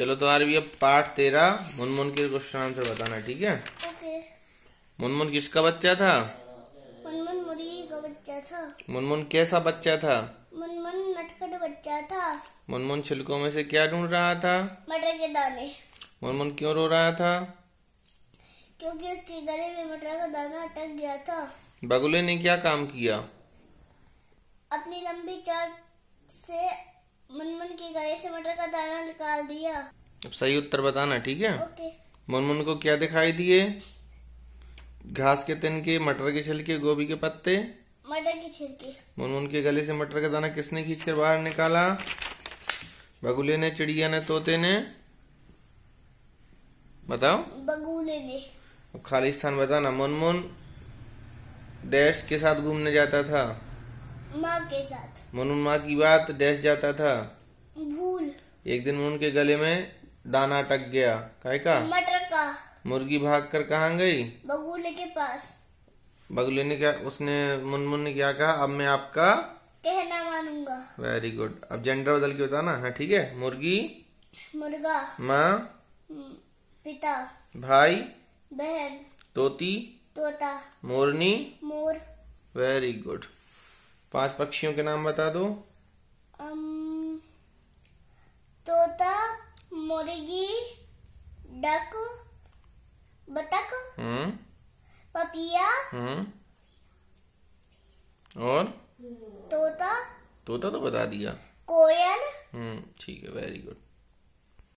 चलो तो आरवी अब पार्ट तेरा मुनमुन के क्वेश्चन आंसर बताना ठीक है मुनमुन किसका बच्चा था मुनमुन का बच्चा था मुनमुन कैसा बच्चा था मुनमुन नटखट बच्चा था मुनमुन छिलकों में से क्या ढूंढ रहा था मटर के दाने मुनमुन क्यों रो रहा था क्योंकि उसके गले में मटर का दाना अटक गया था बगुले ने क्या काम किया अपनी लंबी चाल से मुनमुन टमाटर का दाना निकाल दिया अब सही उत्तर बताना ठीक है मुन को क्या दिखाई दिए घास के तिनके मटर के छिलके गोभी के पत्ते मटर के छिलके मुनमुन के गले से मटर का दाना किसने खींच कर बाहर निकाला बगुले ने चिड़िया ने तोते ने बताओ बगुले ने अब खाली स्थान बताना मुनमुन डैश के साथ घूमने जाता था माँ के साथ मुनमुन माँ की बात डैश जाता था एक दिन उनके गले में दाना टक गया का मटर का मुर्गी भाग कर कहा गई बगुले के पास बगुले ने क्या उसने मुनमुन ने क्या कहा अब मैं आपका कहना मानूंगा वेरी गुड अब जेंडर बदल के बताना है हाँ, ठीक है मुर्गी मुर्गा माँ हम्म, पिता भाई बहन तोती तोता मोरनी मोर वेरी गुड पांच पक्षियों के नाम बता दो मुर्गी डक बतख हम्म। पपिया हम्म। और तोता तोता तो बता दिया कोयल हम्म ठीक है वेरी गुड